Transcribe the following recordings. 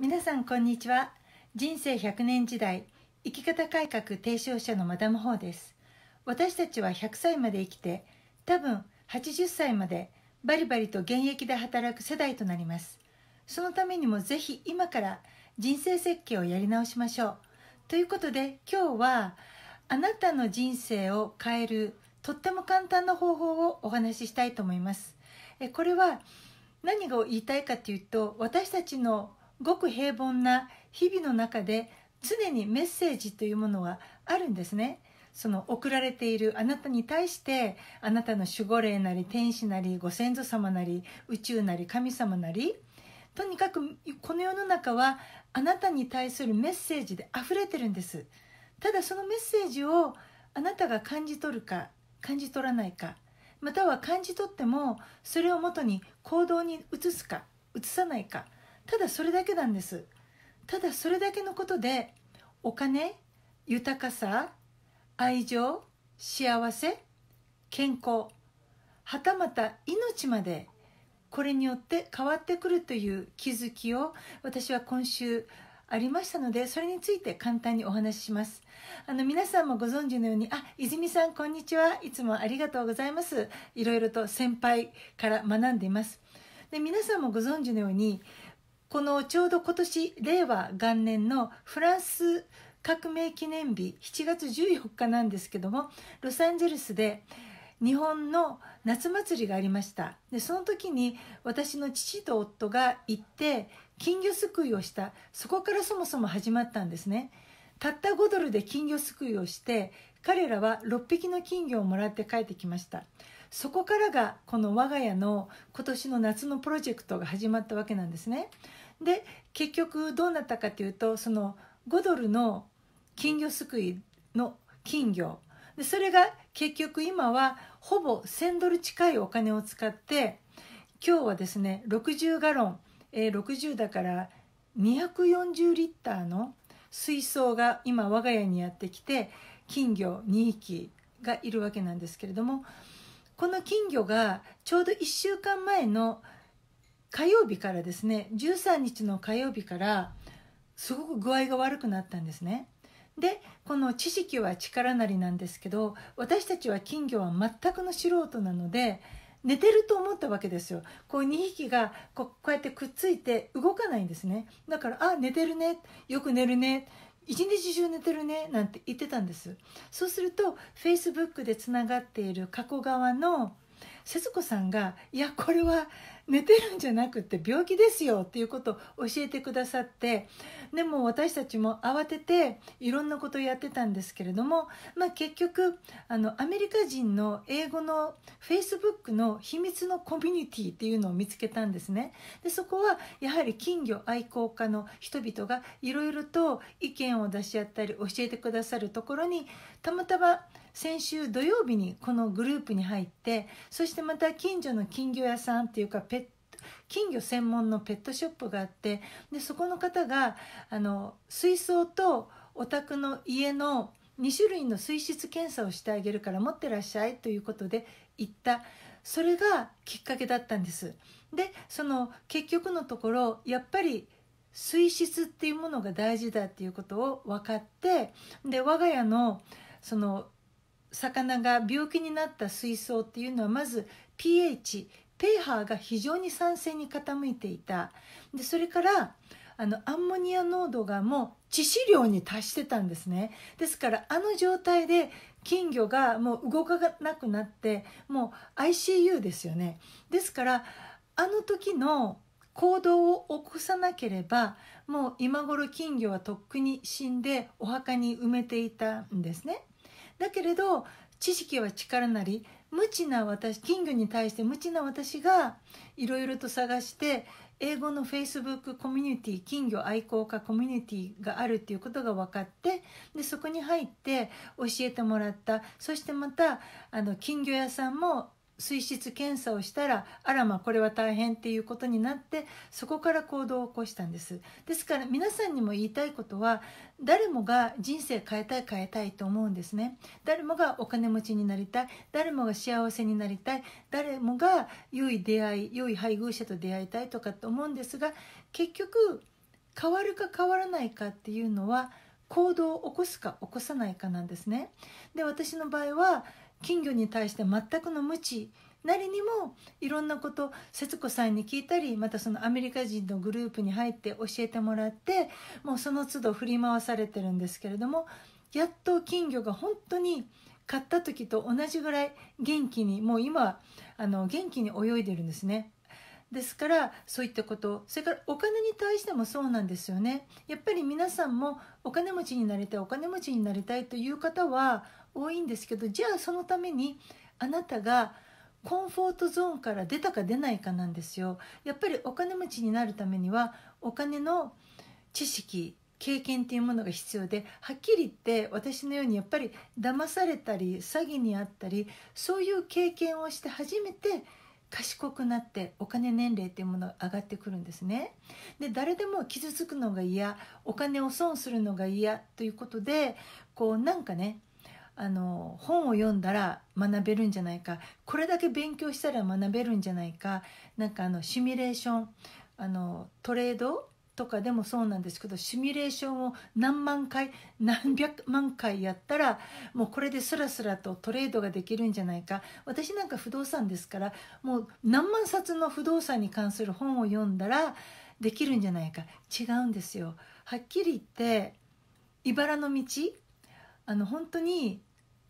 皆さんこんにちは人生100年時代生き方改革提唱者のマダム・ホーです私たちは100歳まで生きて多分80歳までバリバリと現役で働く世代となりますそのためにもぜひ今から人生設計をやり直しましょうということで今日はあなたの人生を変えるとっても簡単な方法をお話ししたいと思いますこれは何を言いたいかというと私たちのごく平凡な日々の中で常にメッセージというものはあるんですね。その送られているあなたに対してあなたの守護霊なり天使なりご先祖様なり宇宙なり神様なりとにかくこの世の中はあなたに対するメッセージで溢れてるんですただそのメッセージをあなたが感じ取るか感じ取らないかまたは感じ取ってもそれをもとに行動に移すか移さないかただそれだけなんですただそれだけのことでお金豊かさ愛情幸せ健康はたまた命までこれによって変わってくるという気づきを私は今週ありましたのでそれについて簡単にお話ししますあの皆さんもご存知のようにあ泉さんこんにちはいつもありがとうございますいろいろと先輩から学んでいますで皆さんもご存知のようにこのちょうど今年令和元年のフランス革命記念日7月14日なんですけどもロサンゼルスで日本の夏祭りがありましたでその時に私の父と夫が行って金魚すくいをしたそこからそもそも始まったんですねたった5ドルで金魚すくいをして彼らは6匹の金魚をもらって帰ってきましたそこからがこの我が家の今年の夏のプロジェクトが始まったわけなんですねで結局どうなったかというとその5ドルの金魚すくいの金魚でそれが結局今はほぼ1000ドル近いお金を使って今日はですね60ガロン、えー、60だから240リッターの水槽が今我が家にやってきて金魚2匹がいるわけなんですけれどもこの金魚がちょうど1週間前の「火曜日からですね13日の火曜日からすごく具合が悪くなったんですね。でこの「知識は力なり」なんですけど私たちは金魚は全くの素人なので寝てると思ったわけですよこう2匹がこうやってくっついて動かないんですねだから「あ寝てるねよく寝るね」一日中寝てるねなんて言ってたんですそうするとフェイスブックでつながっている加古川の節子さんが「いやこれは寝てるんじゃなくて病気ですよっていうことを教えてくださってでも私たちも慌てていろんなことをやってたんですけれども、まあ、結局あのアメリカ人の英語のフェイスブックの秘密のコミュニティっていうのを見つけたんですねでそこはやはり金魚愛好家の人々がいろいろと意見を出し合ったり教えてくださるところにたまたま先週土曜日にこのグループに入ってそしてまた近所の金魚屋さんっていうかペット金魚専門のペットショップがあってでそこの方があの水槽とお宅の家の2種類の水質検査をしてあげるから持ってらっしゃいということで行ったそれがきっかけだったんですでその結局のところやっぱり水質っていうものが大事だっていうことを分かってで我が家のその魚が病気になった水槽っていうのはまず pH ペーハーが非常に酸性に傾いていたでそれからあのアンモニア濃度がもう致死量に達してたんですねですからあの状態で金魚がもう動かなくなってもう ICU ですよねですからあの時の行動を起こさなければもう今頃金魚はとっくに死んでお墓に埋めていたんですね。だけれど知識は力なり無知な私金魚に対して無知な私がいろいろと探して英語のフェイスブックコミュニティ金魚愛好家コミュニティがあるっていうことが分かってでそこに入って教えてもらったそしてまたあの金魚屋さんも水質検査をしたらあらまあこれは大変っていうことになってそこから行動を起こしたんですですから皆さんにも言いたいことは誰もが人生変えたい変えたいと思うんですね誰もがお金持ちになりたい誰もが幸せになりたい誰もが良い出会い良い配偶者と出会いたいとかと思うんですが結局変わるか変わらないかっていうのは行動を起こすか起こさないかなんですねで私の場合は金魚に対して全くの無知なりにもいろんなこと節子さんに聞いたりまたそのアメリカ人のグループに入って教えてもらってもうその都度振り回されてるんですけれどもやっと金魚が本当に買った時と同じぐらい元気にもう今あの元気に泳いでるんですね。ですからそういったことそれからお金に対してもそうなんですよねやっぱり皆さんもお金持ちになりたいお金持ちになりたいという方は多いんですけどじゃあそのためにあなたがコンフォートゾーンから出たか出ないかなんですよやっぱりお金持ちになるためにはお金の知識経験っていうものが必要ではっきり言って私のようにやっぱり騙されたり詐欺にあったりそういう経験をして初めて賢くなってお金年齢っていうものが上がってくるんですね。で誰でも傷つくのが嫌お金を損するのが嫌ということでこうなんかねあの本を読んだら学べるんじゃないかこれだけ勉強したら学べるんじゃないかなんかあのシミュレーションあのトレードとかでもそうなんですけどシミュレーションを何万回何百万回やったらもうこれですらすらとトレードができるんじゃないか私なんか不動産ですからもう何万冊の不動産に関する本を読んだらできるんじゃないか違うんですよ。はっきり言って茨の道あの本当に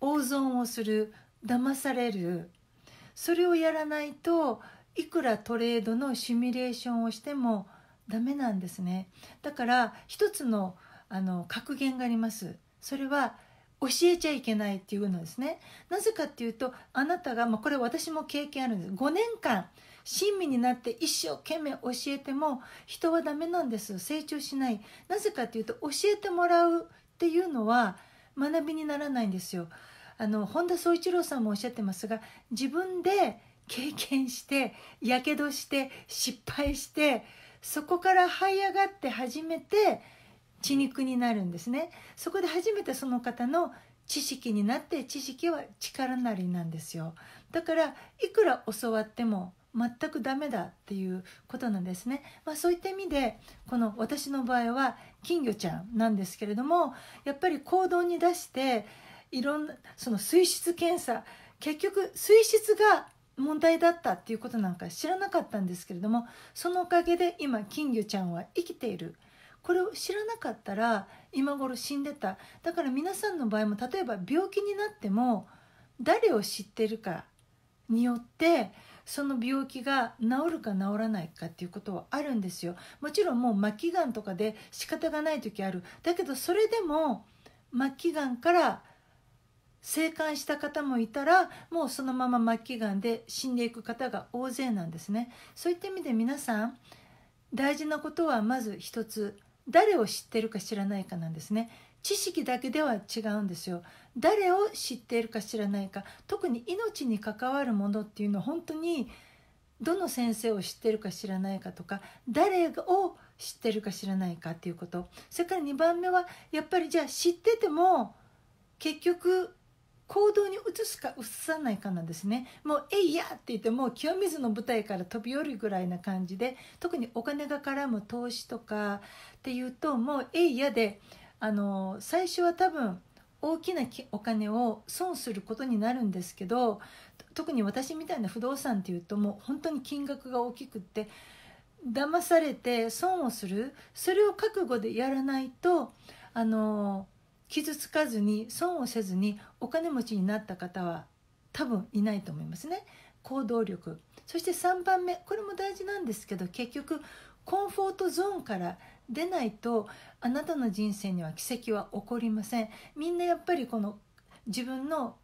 大損をする騙されるそれをやらないといくらトレードのシミュレーションをしてもダメなんですねだから一つのあの格言がありますそれは教えちゃいけないっていうのですねなぜかっていうとあなたが、まあ、これ私も経験あるんです5年間親身になって一生懸命教えても人はダメなんです成長しないなぜかっていうと教えてもらうっていうのは学びにならないんですよ。あの本田宗一郎さんもおっしゃってますが自分で経験してやけどして失敗してそこから這い上がって初めて血肉になるんですねそこで初めてその方の知識になって知識は力なりなんですよだからいくら教わっても全くダメだっていうことなんですね、まあ、そういった意味でこの私の場合は金魚ちゃんなんですけれどもやっぱり行動に出していろんなその水質検査結局水質が問題だったっていうことなんか知らなかったんですけれどもそのおかげで今金魚ちゃんは生きているこれを知らなかったら今頃死んでただから皆さんの場合も例えば病気になっても誰を知ってるかによってその病気が治るか治らないかっていうことはあるんですよもちろんもう末期がんとかで仕方がない時あるだけどそれでも末期がんから生還した方もいたらもうそのまま末期がんで死んでいく方が大勢なんですねそういった意味で皆さん大事なことはまず一つ誰を知ってるか知らないかなんですね知識だけでは違うんですよ誰を知っているか知らないか特に命に関わるものっていうのは本当にどの先生を知ってるか知らないかとか誰を知ってるか知らないかっていうことそれから2番目はやっぱりじゃあ知ってても結局行動に移すか移さないかなんですねもう「えいや!」って言ってもう清水の舞台から飛び降りるぐらいな感じで特にお金が絡む投資とかっていうともう「えいや!」で「あの最初は多分大きなお金を損することになるんですけど特に私みたいな不動産っていうともう本当に金額が大きくって騙されて損をするそれを覚悟でやらないとあの傷つかずに損をせずにお金持ちになった方は多分いないと思いますね行動力そして3番目これも大事なんですけど結局コンフォートゾーンから出ないとあなたの人生には奇跡は起こりませんみんなやっぱりこの自分の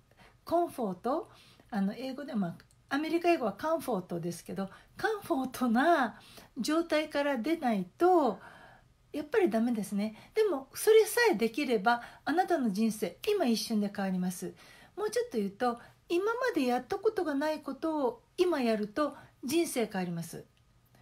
コンフォートあの英語でまあアメリカ英語はカンフォートですけどカンフォートな状態から出ないとやっぱりダメですねでもそれさえできればあなたの人生今一瞬で変わりますもうちょっと言うと今までやったことがないことを今やると人生変わります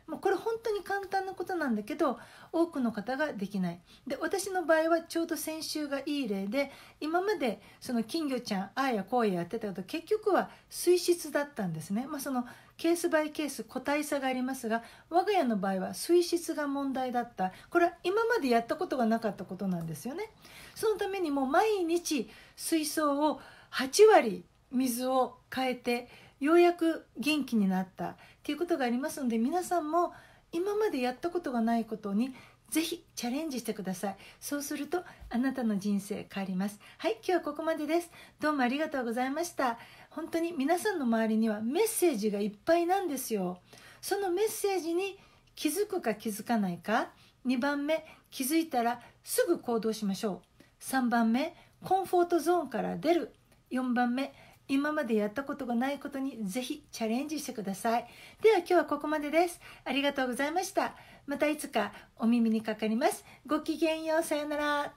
もうこれ本当に簡単なことなんだけど多くの方ができないで私の場合はちょうど先週がいい例で今までその金魚ちゃんああやこうややってたけど結局は水質だったんですね、まあ、そのケースバイケース個体差がありますが我が家の場合は水質が問題だったこれは今までやったことがなかったことなんですよねそのためにも毎日水槽を8割水を変えてようやく元気になったっていうことがありますので皆さんも今までやったことがないことにぜひチャレンジしてくださいそうするとあなたの人生変わりますはい今日はここまでですどうもありがとうございました本当に皆さんの周りにはメッセージがいっぱいなんですよそのメッセージに気づくか気づかないか2番目気づいたらすぐ行動しましょう3番目コンフォートゾーンから出る4番目今までやったことがないことにぜひチャレンジしてください。では今日はここまでです。ありがとうございました。またいつかお耳にかかります。ごきげんよう。さようなら。